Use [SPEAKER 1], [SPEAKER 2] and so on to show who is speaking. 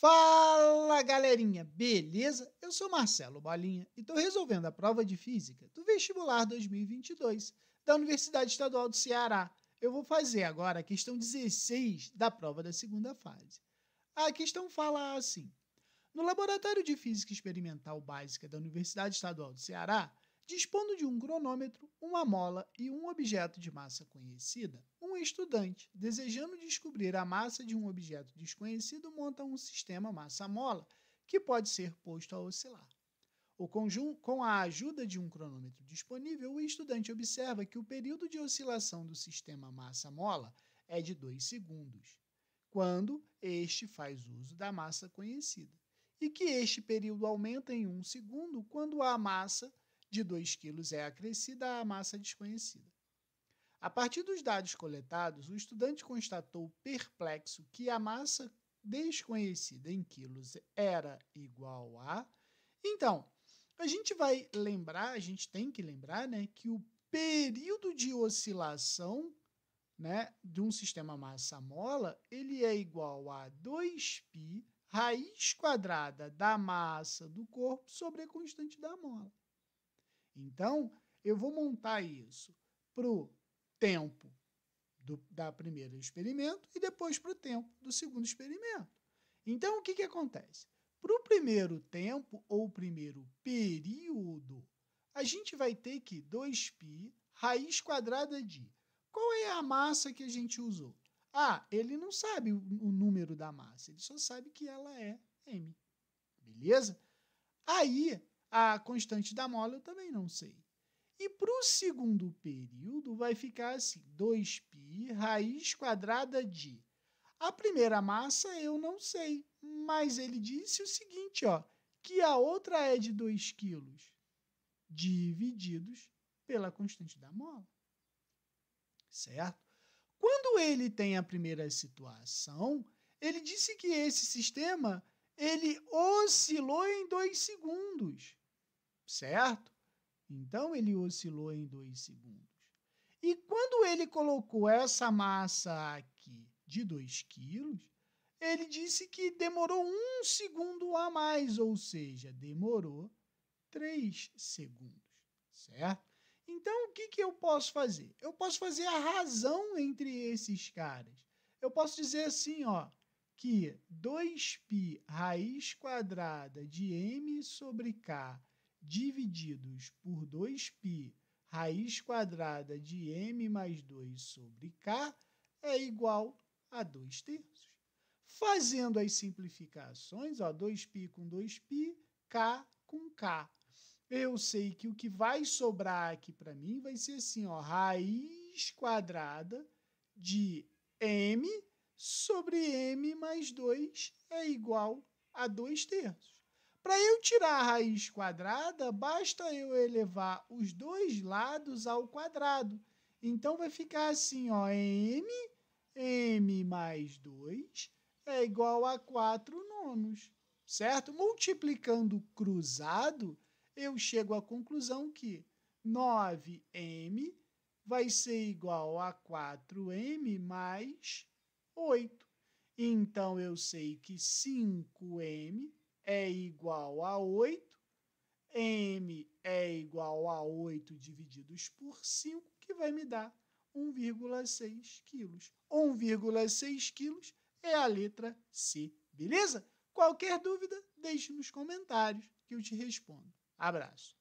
[SPEAKER 1] Fala galerinha, beleza? Eu sou Marcelo Bolinha e estou resolvendo a prova de física do vestibular 2022 da Universidade Estadual do Ceará. Eu vou fazer agora a questão 16 da prova da segunda fase. A questão fala assim: No Laboratório de Física Experimental Básica da Universidade Estadual do Ceará, Dispondo de um cronômetro, uma mola e um objeto de massa conhecida, um estudante, desejando descobrir a massa de um objeto desconhecido, monta um sistema massa-mola que pode ser posto a oscilar. O com a ajuda de um cronômetro disponível, o estudante observa que o período de oscilação do sistema massa-mola é de 2 segundos, quando este faz uso da massa conhecida, e que este período aumenta em 1 um segundo quando a massa de 2 quilos é acrescida à massa desconhecida. A partir dos dados coletados, o estudante constatou perplexo que a massa desconhecida em quilos era igual a. Então, a gente vai lembrar, a gente tem que lembrar, né, que o período de oscilação, né, de um sistema massa-mola, ele é igual a 2π raiz quadrada da massa do corpo sobre a constante da mola. Então, eu vou montar isso para o tempo do da primeiro experimento e depois para o tempo do segundo experimento. Então, o que, que acontece? Para o primeiro tempo ou primeiro período, a gente vai ter que 2π raiz quadrada de. Qual é a massa que a gente usou? Ah, ele não sabe o, o número da massa, ele só sabe que ela é m. Beleza? Aí a constante da mola eu também não sei. E para o segundo período vai ficar assim: 2π raiz quadrada de. A primeira massa eu não sei, mas ele disse o seguinte, ó, que a outra é de 2 quilos, divididos pela constante da mola. Certo? Quando ele tem a primeira situação, ele disse que esse sistema ele oscilou em 2 segundos certo? Então ele oscilou em 2 segundos. E quando ele colocou essa massa aqui de 2 quilos, ele disse que demorou um segundo a mais, ou seja, demorou 3 segundos, certo? Então, o que, que eu posso fazer? Eu posso fazer a razão entre esses caras. Eu posso dizer assim, ó, que 2π raiz quadrada de m sobre k divididos por 2π raiz quadrada de m mais 2 sobre k é igual a 2 terços. Fazendo as simplificações, ó, 2π com 2π, k com k. Eu sei que o que vai sobrar aqui para mim vai ser assim, ó, raiz quadrada de m sobre m mais 2 é igual a 2 terços. Para eu tirar a raiz quadrada, basta eu elevar os dois lados ao quadrado. Então vai ficar assim, ó, m, m mais 2 é igual a 4 nonos, certo? Multiplicando cruzado, eu chego à conclusão que 9m vai ser igual a 4m mais 8. Então eu sei que 5m é igual a 8, m é igual a 8 divididos por 5, que vai me dar 1,6 quilos. 1,6 quilos é a letra C, beleza? Qualquer dúvida, deixe nos comentários que eu te respondo. Abraço.